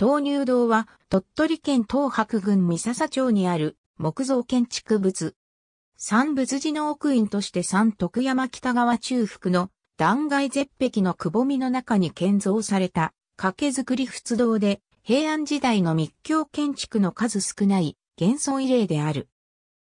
東入堂は鳥取県東白郡三笹町にある木造建築物。三仏寺の奥院として三徳山北側中腹の断崖絶壁のくぼみの中に建造された掛け造り仏堂で平安時代の密教建築の数少ない現存異例である。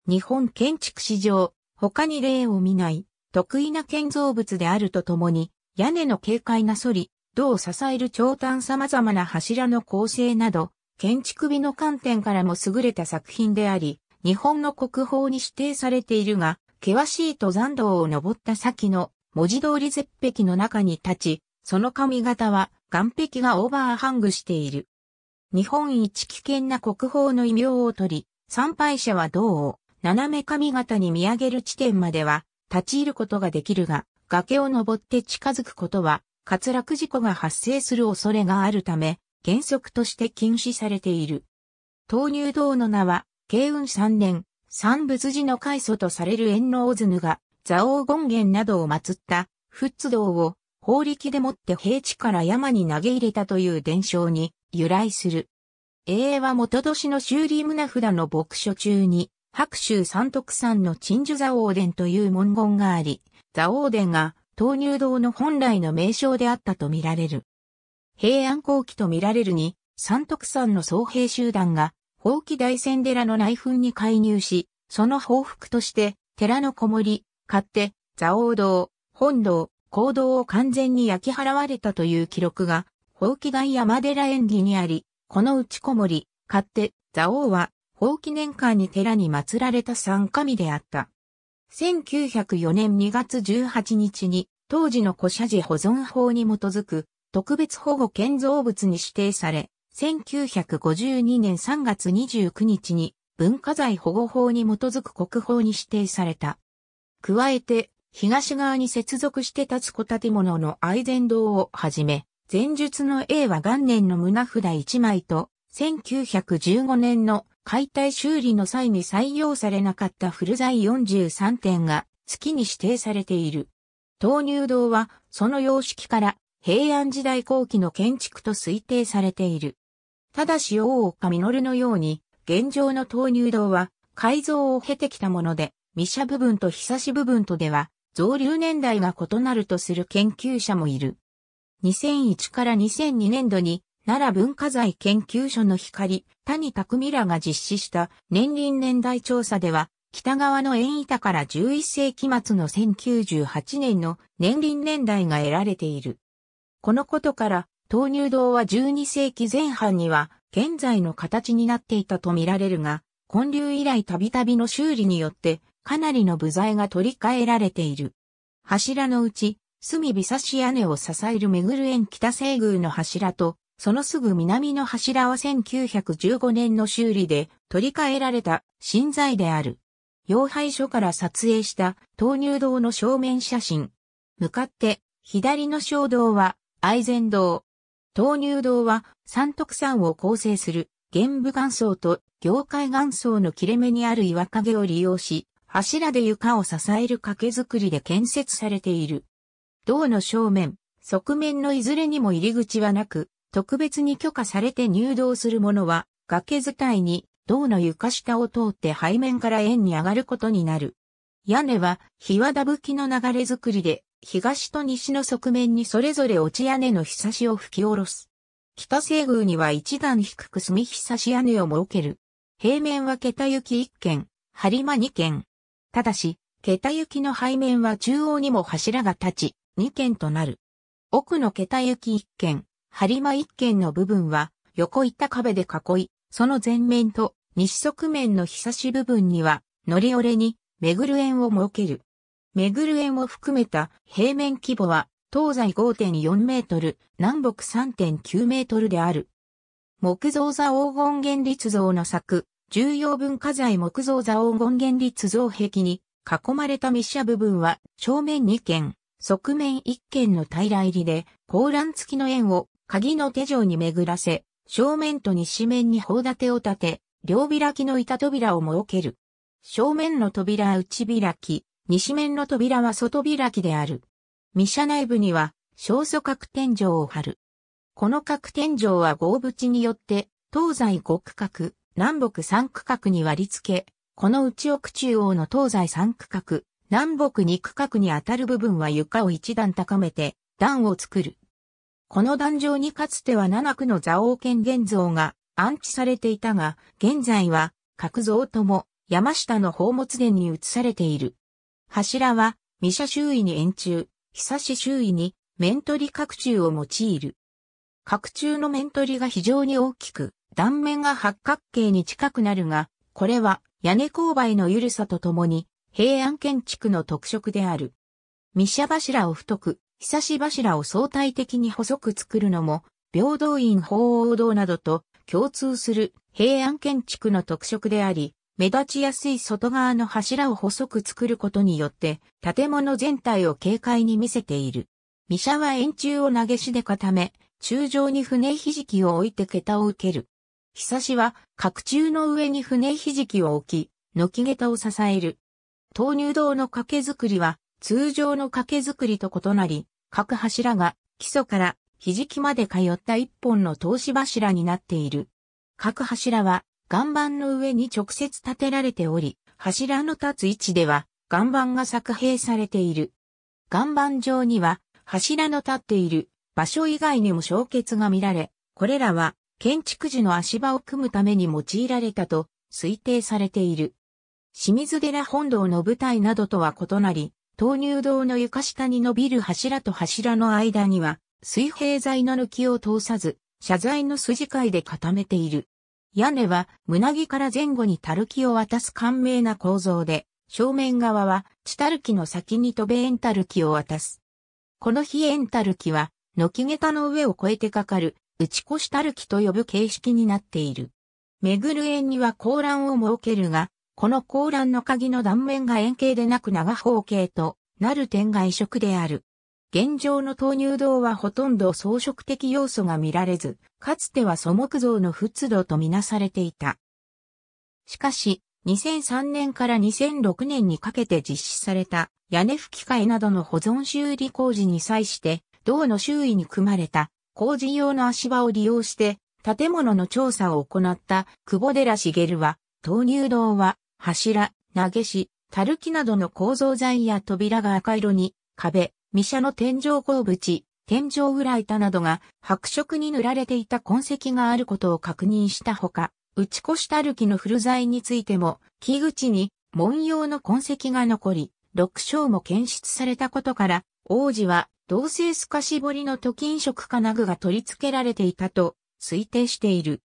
日本建築史上他に例を見ない得意な建造物であるとともに屋根の軽快な反り、銅を支える長短様々な柱の構成など、建築美の観点からも優れた作品であり、日本の国宝に指定されているが、険しい登山道を登った先の文字通り絶壁の中に立ち、その髪型は岩壁がオーバーハングしている。日本一危険な国宝の異名を取り、参拝者は銅を斜め髪型に見上げる地点までは立ち入ることができるが、崖を登って近づくことは滑落事故が発生する恐れがあるため、原則として禁止されている。豆乳道の名は、慶雲3年、三仏寺の開祖とされる炎ズヌが、蔵王権現などを祀った、仏道を、法力でもって平地から山に投げ入れたという伝承に由来する。永遠は元年の修理胸札の牧書中に、白州三徳山の鎮守蔵王殿という文言があり、蔵王殿が豆乳堂の本来の名称であったとみられる。平安後期とみられるに、三徳山の総兵集団が、法規大仙寺の内紛に介入し、その報復として、寺の子守、勝手、蔵王堂、本堂、行動を完全に焼き払われたという記録が、法規大山寺縁起にあり、この内ち子守、勝手、蔵王は、法器年間に寺に祀られた三神であった。1904年2月18日に、当時の古社寺保存法に基づく、特別保護建造物に指定され、1952年3月29日に、文化財保護法に基づく国宝に指定された。加えて、東側に接続して立つ小建物の愛禅堂をはじめ、前述の A は元年の胸札1枚と、1915年の解体修理の際に採用されなかった古材43点が月に指定されている。投入堂はその様式から平安時代後期の建築と推定されている。ただし大岡実のように現状の投入堂は改造を経てきたもので、三社部分と日差し部分とでは増流年代が異なるとする研究者もいる。2001から2002年度に奈良文化財研究所の光、谷匠らが実施した年輪年代調査では、北側の縁板から11世紀末の1098年の年輪年代が得られている。このことから、豆乳堂は12世紀前半には現在の形になっていたとみられるが、建立以来たびたびの修理によってかなりの部材が取り替えられている。柱のうち、隅びさし屋根を支えるめぐる縁北西宮の柱とそのすぐ南の柱は1915年の修理で取り替えられた新材である。養廃所から撮影した豆乳堂の正面写真。向かって左の小道は愛禅堂。豆乳堂は三徳山を構成する玄武岩層と業界岩層の切れ目にある岩陰を利用し、柱で床を支える掛け作りで建設されている。銅の正面、側面のいずれにも入り口はなく、特別に許可されて入道する者は、崖伝いに、銅の床下を通って背面から円に上がることになる。屋根は、日和だぶきの流れ作りで、東と西の側面にそれぞれ落ち屋根のひさしを吹き下ろす。北西宮には一段低く住日ひさし屋根を設ける。平面は桁行き一軒、張間二軒。ただし、桁行きの背面は中央にも柱が立ち、二軒となる。奥の桁行き一軒、播間一軒の部分は横板壁で囲い、その前面と西側面のひさし部分には、のり折れに、めぐる園を設ける。めぐる園を含めた平面規模は、東西5.4メートル、南北3.9メートルである。木造座黄金原立像の作、重要文化財木造座黄金原立像壁に、囲まれた密舎部分は、正面2軒、側面1軒の平入りで、高欄付きの円を鍵の手錠に巡らせ、正面と西面に砲立てを立て、両開きの板扉を設ける。正面の扉は内開き、西面の扉は外開きである。三車内部には、小祖角天井を張る。この角天井は合縁によって、東西5区画、南北3区画に割り付け、この内奥中央の東西3区画、南北2区画にあたる部分は床を一段高めて、段を作る。この壇上にかつては七区の蔵王権現像が安置されていたが、現在は各像とも山下の宝物殿に移されている。柱は、三社周囲に円柱、久し周囲に面取り角柱を用いる。角柱の面取りが非常に大きく、断面が八角形に近くなるが、これは屋根勾配の緩さとともに、平安建築の特色である。三社柱を太く、ひさし柱を相対的に細く作るのも、平等院鳳凰堂などと共通する平安建築の特色であり、目立ちやすい外側の柱を細く作ることによって、建物全体を軽快に見せている。三社は円柱を投げしで固め、柱上に船ひじきを置いて桁を受ける。ひさしは、角柱の上に船ひじきを置き、軒桁を支える。豆乳堂の掛け作りは、通常の掛け作りと異なり、各柱が基礎からひじきまで通った一本の通し柱になっている。各柱は岩盤の上に直接建てられており、柱の立つ位置では岩盤が作兵されている。岩盤上には柱の立っている場所以外にも焼結が見られ、これらは建築時の足場を組むために用いられたと推定されている。清水寺本堂の舞台などとは異なり、豆乳堂の床下に伸びる柱と柱の間には、水平材の抜きを通さず、謝罪の筋交で固めている。屋根は、胸木から前後にたるきを渡す簡明な構造で、正面側は、地たるきの先に飛べエンタルキを渡す。この日エンタルキは、軒桁の上を越えてかかる、打ち越したるきと呼ぶ形式になっている。めぐる縁には高欄を設けるが、この甲欄の鍵の断面が円形でなく長方形となる点が色である。現状の豆乳堂はほとんど装飾的要素が見られず、かつては素木像の仏土とみなされていた。しかし、2003年から2006年にかけて実施された屋根吹き替えなどの保存修理工事に際して、道の周囲に組まれた工事用の足場を利用して建物の調査を行った久保寺茂は、豆乳堂は柱、投げし、たるきなどの構造材や扉が赤色に、壁、三社の天井鉱物、天井裏板などが白色に塗られていた痕跡があることを確認したほか、打ち越したるきの古材についても、木口に文様の痕跡が残り、六章も検出されたことから、王子は同性透かし彫りの都金色金具が取り付けられていたと推定している。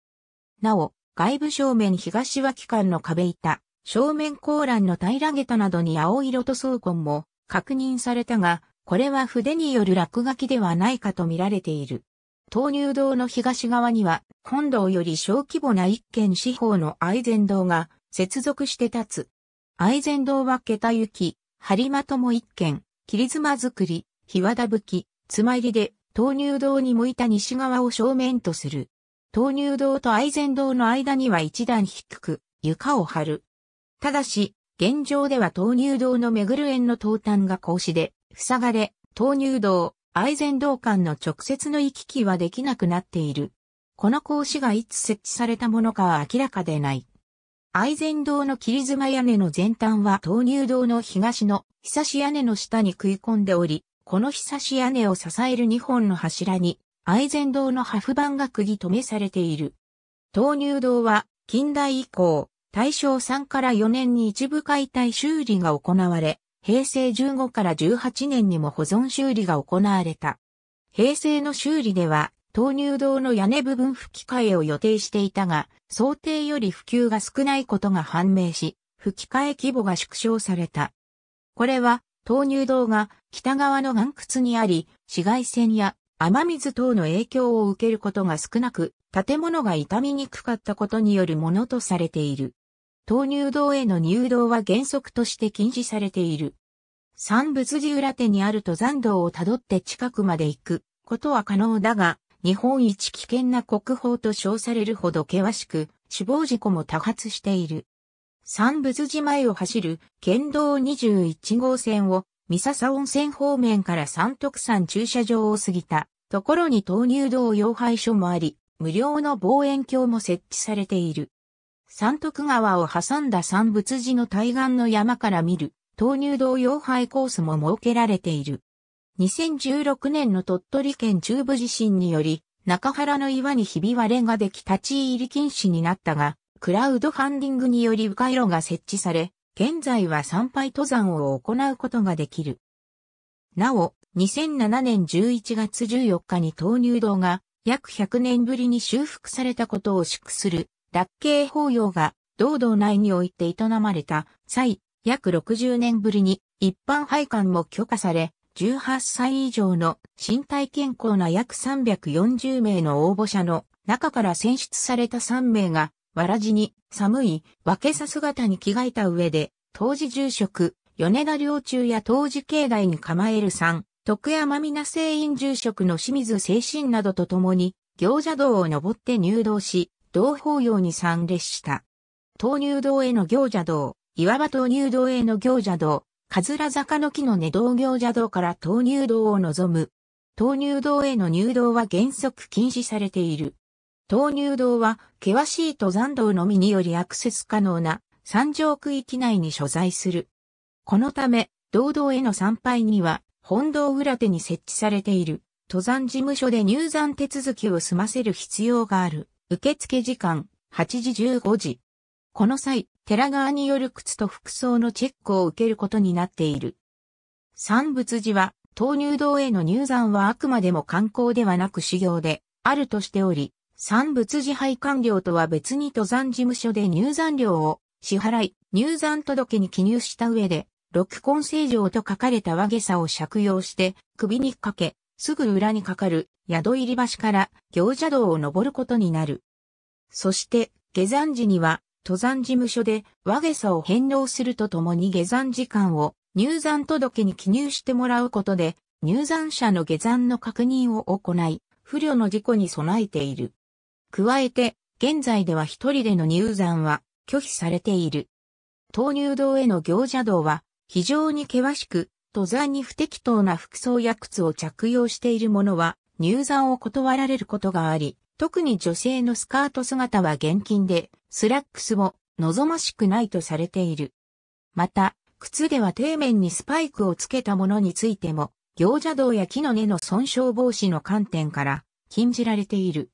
なお、外部正面東脇間の壁板、正面高欄の平らげたなどに青色塗装痕も確認されたが、これは筆による落書きではないかと見られている。豆入堂の東側には、本堂より小規模な一軒四方の愛禅堂が接続して立つ。愛禅堂は桁行き、張間とも一軒、切妻作り、日和田吹き、つま入りで、豆入堂に向いた西側を正面とする。豆入堂と愛禅堂の間には一段低く、床を張る。ただし、現状では豆乳道の巡る園の東端が格子で、塞がれ、豆乳道、愛禅道間の直接の行き来はできなくなっている。この格子がいつ設置されたものかは明らかでない。愛禅堂の切妻屋根の前端は豆乳堂の東の久し屋根の下に食い込んでおり、この久し屋根を支える2本の柱に愛禅堂の破風板が釘止めされている。豆乳堂は近代以降、大正3から4年に一部解体修理が行われ、平成15から18年にも保存修理が行われた。平成の修理では、投入堂の屋根部分吹き替えを予定していたが、想定より普及が少ないことが判明し、吹き替え規模が縮小された。これは、投入堂が北側の岩窟にあり、紫外線や雨水等の影響を受けることが少なく、建物が傷みにくかったことによるものとされている。豆乳道への入道は原則として禁止されている。産仏寺裏手にある登山道をたどって近くまで行くことは可能だが、日本一危険な国宝と称されるほど険しく、死亡事故も多発している。三仏寺前を走る県道21号線を三笹温泉方面から三徳山駐車場を過ぎたところに投乳道用廃所もあり、無料の望遠鏡も設置されている。三徳川を挟んだ三仏寺の対岸の山から見る、投乳道洋杯コースも設けられている。2016年の鳥取県中部地震により、中原の岩にひび割れができ立ち入り禁止になったが、クラウドファンディングにより迂回路が設置され、現在は参拝登山を行うことができる。なお、2007年11月14日に投乳道が約100年ぶりに修復されたことを祝する楽慶法要が道道内において営まれた際、約60年ぶりに一般配管も許可され、18歳以上の身体健康な約340名の応募者の中から選出された3名が、わらじに寒い分けさ姿に着替えた上で、当時住職、米田領中や当時境内に構える三、徳山皆聖院住職の清水精心などと共に、行者道を登って入道し、同法要に参列した。豆乳道への行者道、岩場豆乳道への行者道、かずら坂の木の根道行者道から豆乳道を望む。豆乳道への入道は原則禁止されている。豆乳道は険しい登山道のみによりアクセス可能な山上区域内に所在する。このため、道道への参拝には本堂裏手に設置されている登山事務所で入山手続きを済ませる必要がある。受付時間、8時15時。この際、寺側による靴と服装のチェックを受けることになっている。産仏寺は、東入道への入山はあくまでも観光ではなく修行で、あるとしており、産仏寺配管料とは別に登山事務所で入山料を支払い、入山届に記入した上で、六根正常と書かれた和下さを借用して、首にかけ、すぐ裏にかかる宿入り橋から行者道を登ることになる。そして、下山時には、登山事務所で和下さを返納するとともに下山時間を入山届に記入してもらうことで、入山者の下山の確認を行い、不慮の事故に備えている。加えて、現在では一人での入山は拒否されている。投入道への行者道は非常に険しく、登山に不適当な服装や靴を着用している者は入山を断られることがあり、特に女性のスカート姿は厳禁で、スラックスも望ましくないとされている。また、靴では底面にスパイクをつけたものについても、行者道や木の根の損傷防止の観点から禁じられている。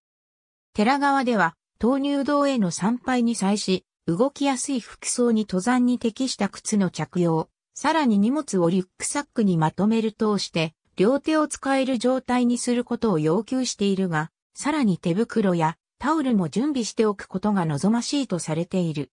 寺側では、豆乳道への参拝に際し、動きやすい服装に登山に適した靴の着用、さらに荷物をリュックサックにまとめる通して、両手を使える状態にすることを要求しているが、さらに手袋やタオルも準備しておくことが望ましいとされている。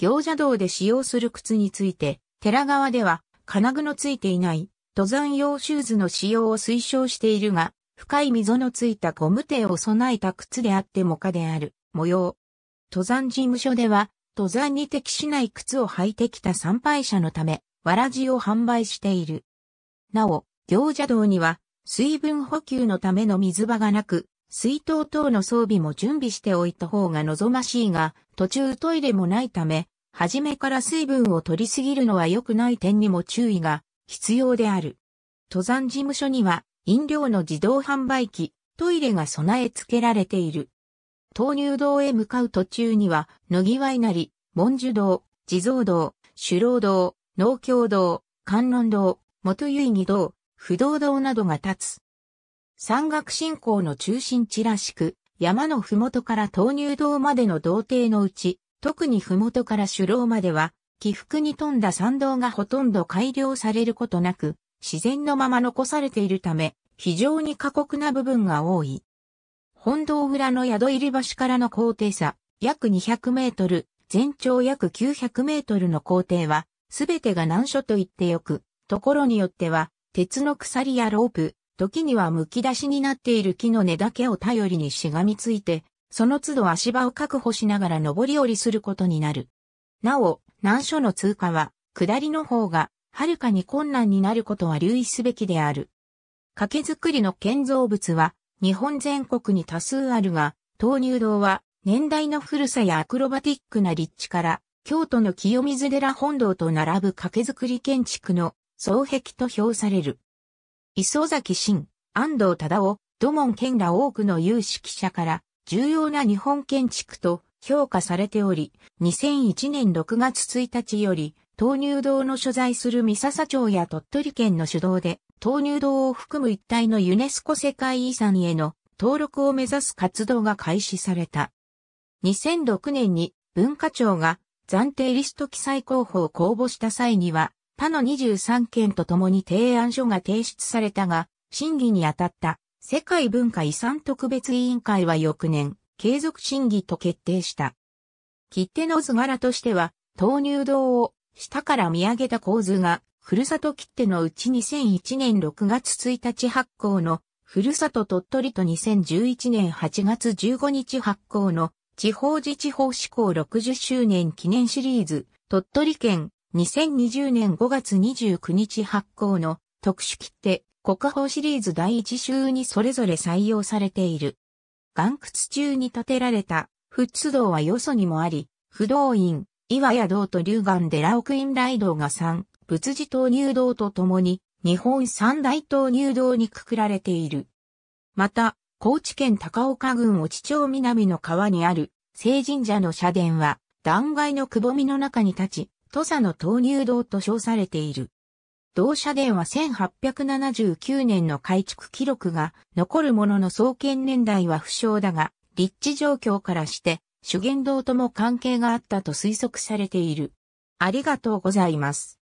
行者道で使用する靴について、寺側では金具のついていない登山用シューズの使用を推奨しているが、深い溝のついたゴム手を備えた靴であってもかである模様。登山事務所では、登山に適しない靴を履いてきた参拝者のため、わらじを販売している。なお、行者道には、水分補給のための水場がなく、水筒等の装備も準備しておいた方が望ましいが、途中トイレもないため、初めから水分を取りすぎるのは良くない点にも注意が必要である。登山事務所には、飲料の自動販売機、トイレが備え付けられている。豆乳堂へ向かう途中には、野際なり、文殊堂、地蔵堂、首老堂、農協堂、観音堂、元結木堂、不動堂などが立つ。山岳信仰の中心地らしく、山のふもとから豆入堂までの道程のうち、特にふもとから首楼までは、起伏に富んだ山道がほとんど改良されることなく、自然のまま残されているため、非常に過酷な部分が多い。本堂裏の宿入り橋からの高低差、約200メートル、全長約900メートルの高低は、すべてが難所と言ってよく、ところによっては、鉄の鎖やロープ、時には剥き出しになっている木の根だけを頼りにしがみついて、その都度足場を確保しながら上り下りすることになる。なお、難所の通過は、下りの方が、はるかに困難になることは留意すべきである。掛け作りの建造物は、日本全国に多数あるが、投入堂は、年代の古さやアクロバティックな立地から、京都の清水寺本堂と並ぶ掛け作り建築の双壁と評される。磯崎新、安藤忠夫、土門健ら多くの有識者から重要な日本建築と評価されており、2001年6月1日より、豆乳堂の所在する三笹町や鳥取県の主導で、豆乳堂を含む一帯のユネスコ世界遺産への登録を目指す活動が開始された。2006年に文化庁が暫定リスト記載候補を公募した際には、他の23件と共に提案書が提出されたが、審議に当たった世界文化遺産特別委員会は翌年、継続審議と決定した。切手の図柄としては、豆乳堂を下から見上げた構図が、ふるさと切手のうち2001年6月1日発行の、ふるさと鳥取と2011年8月15日発行の、地方自治法施行60周年記念シリーズ、鳥取県2020年5月29日発行の特殊切手国宝シリーズ第1週にそれぞれ採用されている。岩窟中に建てられた仏道はよそにもあり、不動院、岩屋道と龍岩寺奥院来道が3、仏寺投入道とともに日本三大投入道にくくられている。また、高知県高岡郡越町南の川にある、聖神社の社殿は、断崖のくぼみの中に立ち、土佐の投入堂と称されている。同社殿は1879年の改築記録が残るものの創建年代は不詳だが、立地状況からして、修験堂とも関係があったと推測されている。ありがとうございます。